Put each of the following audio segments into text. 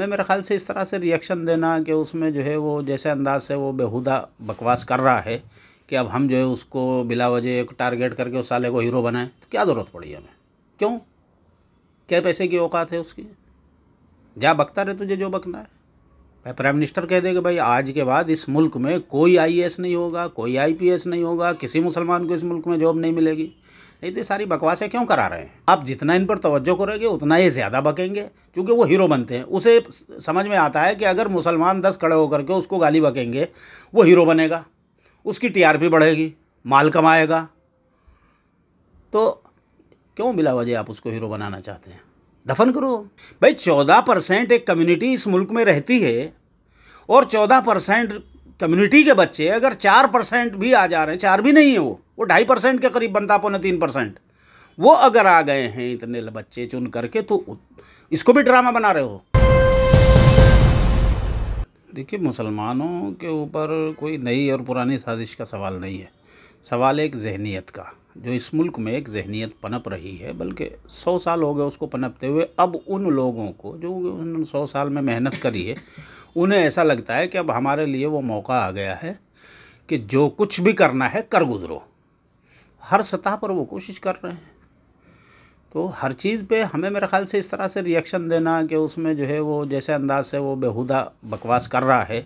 मैं मेरे ख्याल से इस तरह से रिएक्शन देना कि उसमें जो है वो जैसे अंदाज से वो बेहुदा बकवास कर रहा है कि अब हम जो है उसको बिला वजह टारगेट करके उस साले को हीरो बनाएं तो क्या ज़रूरत पड़ी हमें क्यों क्या पैसे की औकात है उसकी जा बकता रहे तुझे जो बकना है भाई प्राइम मिनिस्टर कह दे कि भाई आज के बाद इस मुल्क में कोई आईएएस नहीं होगा कोई आईपीएस नहीं होगा किसी मुसलमान को इस मुल्क में जॉब नहीं मिलेगी इतनी सारी बकवासें क्यों करा रहे हैं आप जितना इन पर तवज्जो करोगे उतना ये ज़्यादा बकेंगे क्योंकि वो हीरो बनते हैं उसे समझ में आता है कि अगर मुसलमान दस खड़े होकर के उसको गाली बकेंगे वो हीरो बनेगा उसकी टीआरपी बढ़ेगी माल कमाएगा तो क्यों मिला वजह आप उसको हीरो बनाना चाहते हैं दफन करो भाई चौदह परसेंट एक कम्युनिटी इस मुल्क में रहती है और चौदह परसेंट कम्युनिटी के बच्चे अगर चार परसेंट भी आ जा रहे हैं चार भी नहीं है वो वो ढाई परसेंट के करीब बनता पौने तीन परसेंट वो अगर आ गए हैं इतने बच्चे चुन करके तो इसको भी ड्रामा बना रहे हो देखिए मुसलमानों के ऊपर कोई नई और पुरानी साजिश का सवाल नहीं है सवाल एक जहनीत का जो इस मुल्क में एक जहनीत पनप रही है बल्कि सौ साल हो गए उसको पनपते हुए अब उन लोगों को जो उन्होंने सौ साल में मेहनत करी है उन्हें ऐसा लगता है कि अब हमारे लिए वो मौका आ गया है कि जो कुछ भी करना है कर गुजरो हर सतह पर वो कोशिश कर रहे हैं तो हर चीज़ पे हमें मेरे ख्याल से इस तरह से रिएक्शन देना कि उसमें जो है वो जैसे अंदाज से वो बेहुदा बकवास कर रहा है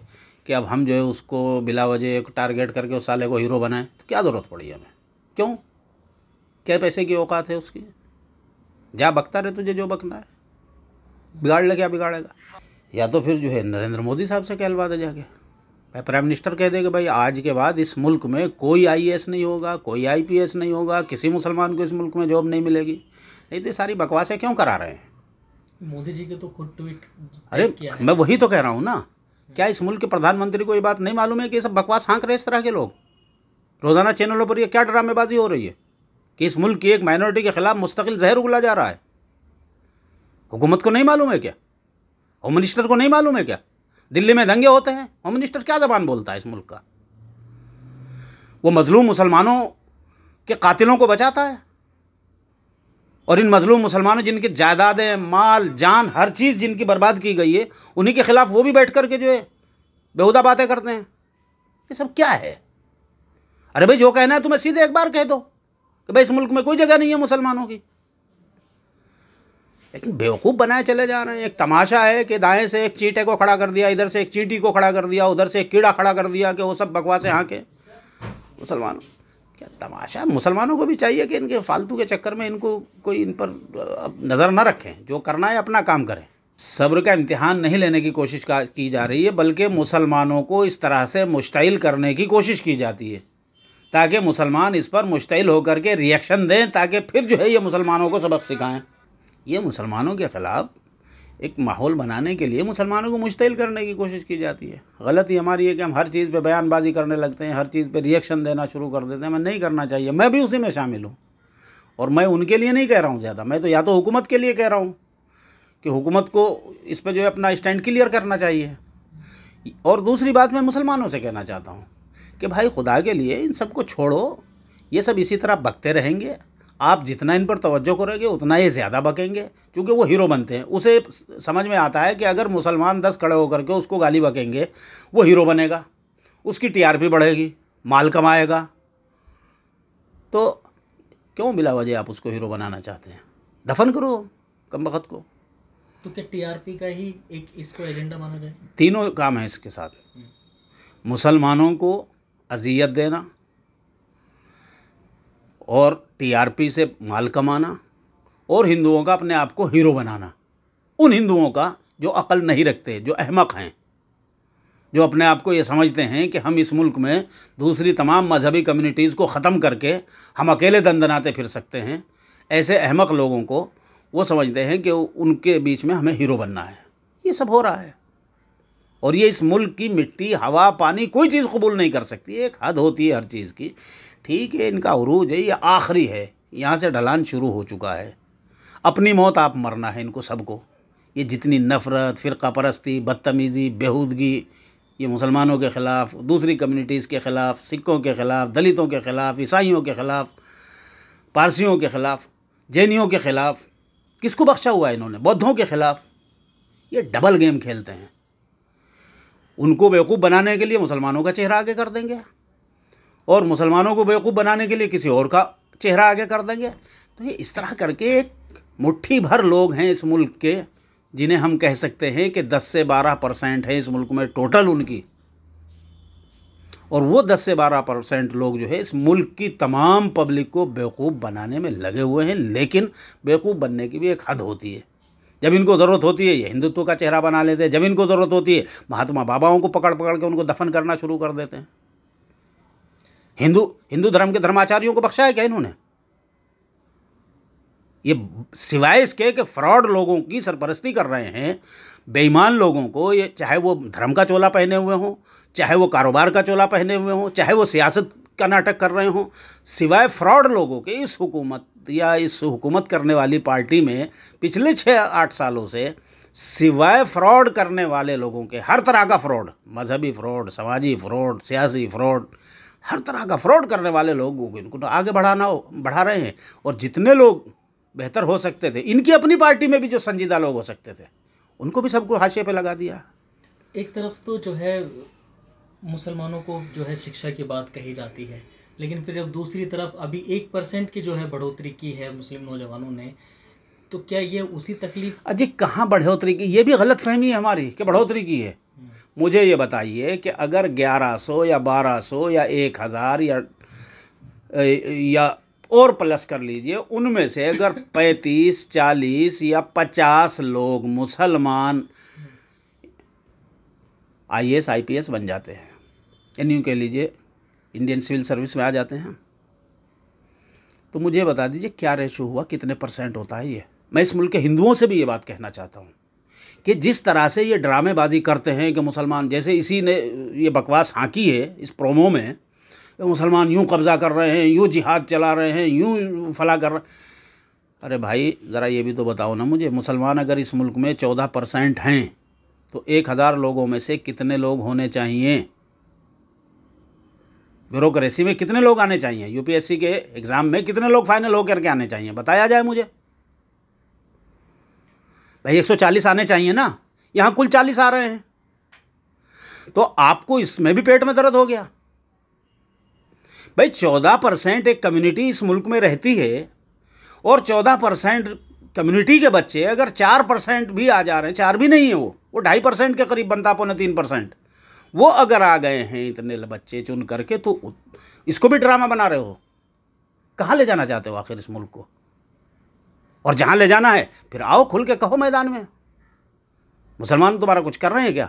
कि अब हम जो है उसको बिला वजह टारगेट करके उस साले को हीरो बनाएं तो क्या ज़रूरत पड़ी हमें क्यों क्या पैसे की औकात है उसकी जा बकता रहे तुझे जो बकना है बिगाड़ ले क्या बिगाड़ेगा या तो फिर जो है नरेंद्र मोदी साहब से कहलवा दे जाके भाई प्राइम मिनिस्टर कह देगा भाई आज के बाद इस मुल्क में कोई आईएएस नहीं होगा कोई आईपीएस नहीं होगा किसी मुसलमान को इस मुल्क में जॉब नहीं मिलेगी नहीं तो सारी बकवासें क्यों करा रहे हैं मोदी जी के तो खुद ट्वीट अरे मैं वही तो कह रहा हूँ ना क्या इस मुल्क के प्रधानमंत्री को ये बात नहीं मालूम है कि ये सब बकवास हाँक रहे इस तरह के लोग रोज़ाना चैनलों पर ये क्या ड्रामेबाजी हो रही है कि इस मुल्क की एक माइनॉरिटी के खिलाफ मुस्तकिल जहर उगला जा रहा है हुकूमत को नहीं मालूम है क्या होम मिनिस्टर को नहीं मालूम है क्या दिल्ली में दंगे होते हैं होम मिनिस्टर क्या जबान बोलता है इस मुल्क का वो मजलूम मुसलमानों के कातिलों को बचाता है और इन मजलूम मुसलमानों जिनकी जायदादें माल जान हर चीज़ जिनकी बर्बाद की गई है उन्हीं के ख़िलाफ़ वो भी बैठ कर के जो है बेहुदा बातें करते हैं ये सब क्या है अरे भाई जो कहना है तुम्हें सीधे एक बार कह दो कि भाई इस मुल्क में कोई जगह नहीं है मुसलमानों की लेकिन बेवकूफ़ बनाए चले जा रहे हैं एक तमाशा है कि दाएं से एक चींटे को खड़ा कर दिया इधर से एक चींटी को खड़ा कर दिया उधर से एक कीड़ा खड़ा कर दिया कि वो सब से हाँ के मुसलमानों क्या तमाशा मुसलमानों को भी चाहिए कि इनके फालतू के चक्कर में इनको कोई इन पर नज़र न रखें जो करना है अपना काम करें सब्र का इम्तहान नहीं लेने की कोशिश की जा रही है बल्कि मुसलमानों को इस तरह से मुश्तिल करने की कोशिश की जाती है ताकि मुसलमान इस पर मुश्तिल होकर के रिएक्शन दें ताकि फिर जो है ये मुसलमानों को सबक सिखाएं ये मुसलमानों के ख़िलाफ़ एक माहौल बनाने के लिए मुसलमानों को मुश्तिल करने की कोशिश की जाती है गलती हमारी है कि हम हर चीज़ पे बयानबाजी करने लगते हैं हर चीज़ पे रिएक्शन देना शुरू कर देते हैं मैं नहीं करना चाहिए मैं भी उसी में शामिल हूँ और मैं उनके लिए नहीं कह रहा हूँ ज़्यादा मैं तो या तो हुकूमत के लिए कह रहा हूँ कि हुकूमत को इस पर जो है अपना स्टैंड क्लियर करना चाहिए और दूसरी बात मैं मुसलमानों से कहना चाहता हूँ कि भाई खुदा के लिए इन सबको छोड़ो ये सब इसी तरह बगते रहेंगे आप जितना इन पर तवज्जो करोगे उतना ये ज़्यादा बकेंगे क्योंकि वो हीरो बनते हैं उसे समझ में आता है कि अगर मुसलमान दस खड़े होकर के उसको गाली बकेंगे वो हीरो बनेगा उसकी टीआरपी बढ़ेगी माल कमाएगा तो क्यों बिला वजह आप उसको हीरो बनाना चाहते हैं दफन करो कम वक़्त को तो क्या टीआरपी का ही एक इसको एजेंडा माना जाए तीनों काम है इसके साथ मुसलमानों को अजियत देना और टीआरपी से माल कमाना और हिंदुओं का अपने आप को हीरो बनाना उन हिंदुओं का जो अकल नहीं रखते जो अहमक हैं जो अपने आप को ये समझते हैं कि हम इस मुल्क में दूसरी तमाम मजहबी कम्युनिटीज़ को ख़त्म करके हम अकेले दंदनाते फिर सकते हैं ऐसे अहमक लोगों को वो समझते हैं कि उनके बीच में हमें हीरो बनना है ये सब हो रहा है और ये इस मुल्क की मिट्टी हवा पानी कोई चीज़ कबूल नहीं कर सकती एक हद होती है हर चीज़ की ठीक है इनका अरूज है ये आखिरी है यहाँ से ढलान शुरू हो चुका है अपनी मौत आप मरना है इनको सबको ये जितनी नफ़रत फ़िरका परस्ती बदतमीज़ी बेहूदगी ये मुसलमानों के ख़िलाफ़ दूसरी कम्युनिटीज़ के ख़िलाफ़ सिखों के ख़िलाफ़ दलितों के ख़िलाफ़ ईसाइयों के ख़िलाफ़ पारसियों के ख़िलाफ़ जैनियों के ख़िलाफ़ किसको बख्शा हुआ है इन्होंने बौद्धों के ख़िलाफ़ ये डबल गेम खेलते हैं उनको बेवकूफ़ बनाने के लिए मुसलमानों का चेहरा आगे कर देंगे और मुसलमानों को बेवकूफ़ बनाने के लिए किसी और का चेहरा आगे कर देंगे तो ये इस तरह करके एक मुट्ठी भर लोग हैं इस मुल्क के जिन्हें हम कह सकते हैं कि 10 से 12 परसेंट हैं इस मुल्क में टोटल उनकी और वो 10 से 12 परसेंट लोग जो है इस मुल्क की तमाम पब्लिक को बेवकूफ़ बनाने में लगे हुए हैं लेकिन बेवकूफ़ बनने की भी एक हद होती है जब इनको ज़रूरत होती है ये हिंदुत्व का चेहरा बना लेते हैं जब इनको ज़रूरत होती है महात्मा बाबाओं को पकड़ पकड़ के उनको दफन करना शुरू कर देते हैं हिंदू हिंदू धर्म के धर्माचार्यों को बख्शा है क्या इन्होंने ये सिवाय इसके कि फ्रॉड लोगों की सरपरस्ती कर रहे हैं बेईमान लोगों को ये चाहे वो धर्म का चोला पहने हुए हों चाहे वो कारोबार का चोला पहने हुए हों चाहे वो सियासत का नाटक कर रहे हों सिवाय फ्रॉड लोगों के इस हुकूमत या इस हुकूमत करने वाली पार्टी में पिछले छः आठ सालों से सिवाय फ्रॉड करने वाले लोगों के हर तरह का फ्रॉड मजहबी फ्रॉड समाजी फ्रॉड सियासी फ्रॉड हर तरह का फ्रॉड करने वाले लोगों को इनको तो आगे बढ़ाना बढ़ा रहे हैं और जितने लोग बेहतर हो सकते थे इनकी अपनी पार्टी में भी जो संजीदा लोग हो सकते थे उनको भी सबको हाशिए पे लगा दिया एक तरफ तो जो है मुसलमानों को जो है शिक्षा की बात कही जाती है लेकिन फिर अब दूसरी तरफ अभी एक परसेंट की जो है बढ़ोतरी की है मुस्लिम नौजवानों ने तो क्या ये उसी तकलीफ अजी कहाँ बढ़ोतरी की ये भी गलत फहमी है हमारी कि बढ़ोतरी की है हम्म। मुझे ये बताइए कि अगर 1100 या 1200 या 1000 या या और प्लस कर लीजिए उनमें से अगर 35, 40 या 50 लोग मुसलमान आई हम्म। एस बन जाते हैं यानी कह लीजिए इंडियन सिविल सर्विस में आ जाते हैं तो मुझे बता दीजिए क्या रेशो हुआ कितने परसेंट होता है ये मैं इस मुल्क के हिंदुओं से भी ये बात कहना चाहता हूँ कि जिस तरह से ये ड्रामेबाजी करते हैं कि मुसलमान जैसे इसी ने ये बकवास हाँकी है इस प्रोमो में मुसलमान यूँ कब्ज़ा कर रहे हैं यूँ जिहाद चला रहे हैं यूँ फला कर रहे अरे भाई ज़रा ये भी तो बताओ ना मुझे मुसलमान अगर इस मुल्क में चौदह परसेंट हैं तो एक हज़ार लोगों में से कितने लोग होने चाहिए ब्यूरोक्रेसी में कितने लोग आने चाहिए यूपीएससी के एग्ज़ाम में कितने लोग फाइनल होकर के आने चाहिए बताया जाए मुझे भाई 140 आने चाहिए ना यहाँ कुल 40 आ रहे हैं तो आपको इसमें भी पेट में दर्द हो गया भाई 14 परसेंट एक कम्युनिटी इस मुल्क में रहती है और 14 परसेंट कम्युनिटी के बच्चे अगर 4 परसेंट भी आ जा रहे हैं चार भी नहीं है वो वो ढाई परसेंट के करीब बनता पौने तीन परसेंट वो अगर आ गए हैं इतने बच्चे चुन करके तो इसको भी ड्रामा बना रहे हो कहाँ ले जाना चाहते हो आखिर इस मुल्क को और जहाँ ले जाना है फिर आओ खुल के कहो मैदान में मुसलमान तुम्हारा कुछ कर रहे हैं क्या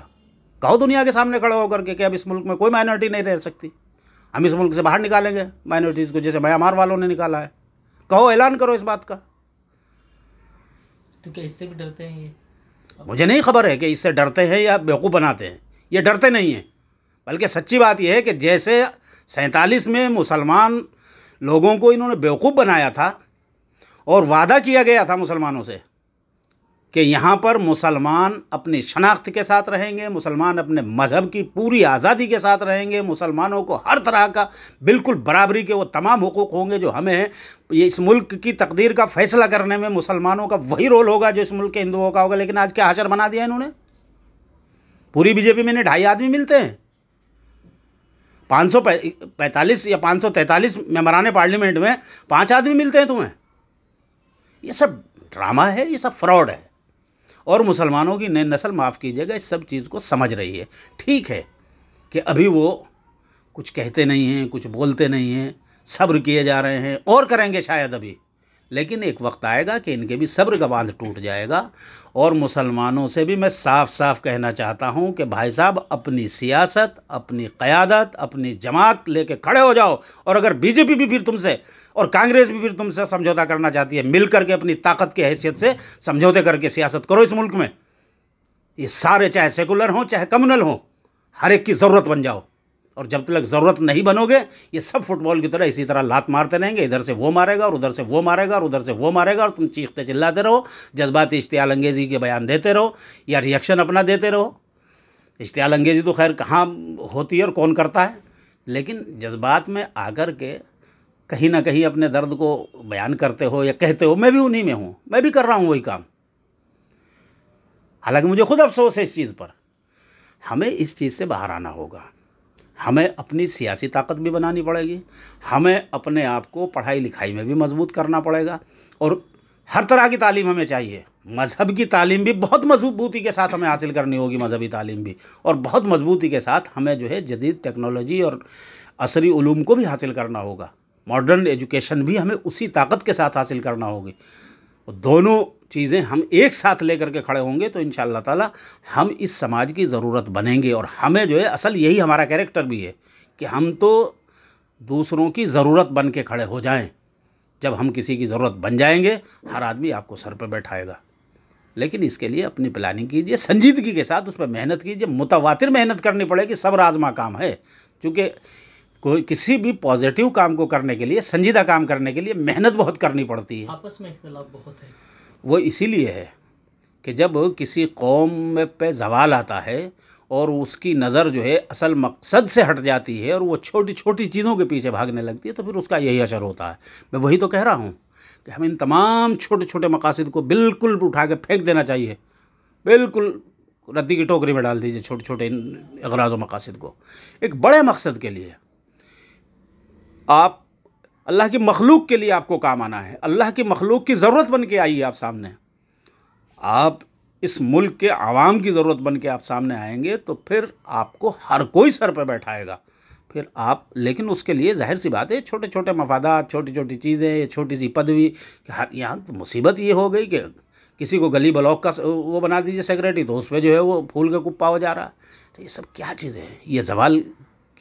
कहो दुनिया के सामने खड़े होकर के कि अब इस मुल्क में कोई माइनॉरिटी नहीं रह सकती हम इस मुल्क से बाहर निकालेंगे माइनॉरिटीज़ को जैसे म्यांमार वालों ने निकाला है कहो ऐलान करो इस बात का तो क्या इससे भी डरते हैं ये मुझे नहीं खबर है कि इससे डरते हैं या बेवकूफ़ बनाते हैं ये डरते नहीं हैं बल्कि सच्ची बात यह है कि जैसे सैंतालीस में मुसलमान लोगों को इन्होंने बेवकूफ़ बनाया था और वादा किया गया था मुसलमानों से कि यहाँ पर मुसलमान अपनी शनाख्त के साथ रहेंगे मुसलमान अपने मज़हब की पूरी आज़ादी के साथ रहेंगे मुसलमानों को हर तरह का बिल्कुल बराबरी के वो तमाम हकूक़ होंगे जो हमें हैं ये इस मुल्क की तकदीर का फ़ैसला करने में मुसलमानों का वही रोल होगा जो इस मुल्क के हिंदुओं का होगा लेकिन आज क्या हाजर बना दिया इन्होंने पूरी बीजेपी में ढाई आदमी मिलते हैं पाँच सौ पैंतालीस या पाँच सौ तैंतालीस मेम्बरान पार्लियामेंट में पाँच आदमी मिलते हैं तुम्हें ये सब ड्रामा है ये सब फ्रॉड है और मुसलमानों की नई नस्ल माफ़ कीजिएगा इस सब चीज़ को समझ रही है ठीक है कि अभी वो कुछ कहते नहीं हैं कुछ बोलते नहीं हैं सब्र किए जा रहे हैं और करेंगे शायद अभी लेकिन एक वक्त आएगा कि इनके भी सब्र का बांध टूट जाएगा और मुसलमानों से भी मैं साफ साफ कहना चाहता हूँ कि भाई साहब अपनी सियासत अपनी क़्यादत अपनी जमात लेके खड़े हो जाओ और अगर बीजेपी भी फिर तुमसे और कांग्रेस भी फिर तुमसे समझौता करना चाहती है मिल करके अपनी ताकत की हैसियत से समझौते करके सियासत करो इस मुल्क में ये सारे चाहे सेकुलर हों चाहे कम्युनल हों हर एक की ज़रूरत बन जाओ और जब तक ज़रूरत नहीं बनोगे ये सब फुटबॉल की तरह इसी तरह लात मारते रहेंगे इधर से वो मारेगा और उधर से वो मारेगा और उधर से वो मारेगा और तुम चीखते चिल्लाते रहो जज्बा इश्तियाल अंगेजी के बयान देते रहो या रिएक्शन अपना देते रहो इश्तियाल अंगेजी तो खैर कहाँ होती है और कौन करता है लेकिन जज्बात में आकर के कहीं ना कहीं अपने दर्द को बयान करते हो या कहते हो मैं भी उन्हीं में हूँ मैं भी कर रहा हूँ वही काम हालांकि मुझे खुद अफसोस है इस चीज़ पर हमें इस चीज़ से बाहर आना होगा हमें अपनी सियासी ताकत भी बनानी पड़ेगी हमें अपने आप को पढ़ाई लिखाई में भी मजबूत करना पड़ेगा और हर तरह की तालीम हमें चाहिए मज़हब की तालीम भी बहुत मजबूती के साथ हमें हासिल करनी होगी मज़हबी तालीम भी और बहुत मजबूती के साथ हमें जो है जदीद टेक्नोलॉजी और असरी ूम को भी हासिल करना होगा मॉडर्न एजुकेशन भी हमें उसी ताकत के साथ हासिल करना होगी दोनों चीज़ें हम एक साथ लेकर के खड़े होंगे तो इन ताला हम इस समाज की ज़रूरत बनेंगे और हमें जो है असल यही हमारा कैरेक्टर भी है कि हम तो दूसरों की ज़रूरत बन के खड़े हो जाएं जब हम किसी की ज़रूरत बन जाएंगे हर आदमी आपको सर पर बैठाएगा लेकिन इसके लिए अपनी प्लानिंग कीजिए संजीदगी के साथ उस पर मेहनत कीजिए मुतवा मेहनत करनी पड़ेगी सब राजमा काम है चूँकि कोई किसी भी पॉजिटिव काम को करने के लिए संजीदा काम करने के लिए मेहनत बहुत करनी पड़ती है आपस में इख्तलाफ बहुत है वो इसीलिए है कि जब किसी कौम में पे जवाल आता है और उसकी नज़र जो है असल मकसद से हट जाती है और वो छोटी छोटी चीज़ों के पीछे भागने लगती है तो फिर उसका यही असर होता है मैं वही तो कह रहा हूँ कि हमें इन तमाम छोटे छोटे मकासद को बिल्कुल उठा के फेंक देना चाहिए बिल्कुल रद्दी की टोकरी में डाल दीजिए छोटे छोटे इन अगराज व मकासद को एक बड़े मकसद के लिए आप अल्लाह की मखलूक के लिए आपको काम आना है अल्लाह की मखलूक की ज़रूरत बन के आइए आप सामने आप इस मुल्क के आवाम की ज़रूरत बन के आप सामने आएंगे तो फिर आपको हर कोई सर पर बैठाएगा फिर आप लेकिन उसके लिए जाहिर सी बात है छोटे छोटे मफादा छोटी छोटी चीज़ें छोटी सी पदवी हर यहाँ तो मुसीबत ये हो गई कि किसी को गली ब्लॉक का वो बना दीजिए सेक्रेटरी तो उस पर जो है वो फूल का कुप्पा हो जा रहा है तो ये सब क्या चीज़ें हैं ये जवाल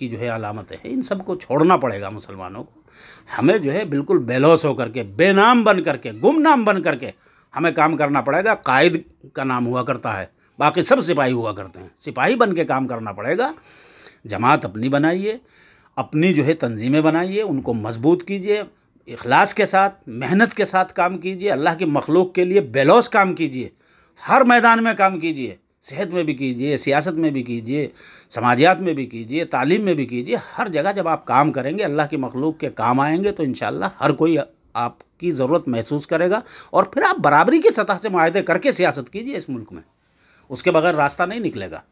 की जो है अलामत है इन सब को छोड़ना पड़ेगा मुसलमानों को हमें जो है बिल्कुल बेलौस होकर के बेनाम बन करके गुमनाम बन करके हमें काम करना पड़ेगा कायद का नाम हुआ करता है बाकी सब सिपाही हुआ करते हैं सिपाही बन के काम करना पड़ेगा जमात अपनी बनाइए अपनी जो है तंजीमें बनाइए उनको मजबूत कीजिए इखलास के साथ मेहनत के साथ काम कीजिए अल्लाह के मखलूक के लिए बेलौस काम कीजिए हर मैदान में काम कीजिए सेहत में भी कीजिए सियासत में भी कीजिए समाजियात में भी कीजिए तालीम में भी कीजिए हर जगह जब आप काम करेंगे अल्लाह के मखलूक के काम आएंगे तो इन हर कोई आपकी ज़रूरत महसूस करेगा और फिर आप बराबरी की सतह से माहदे करके सियासत कीजिए इस मुल्क में उसके बगैर रास्ता नहीं निकलेगा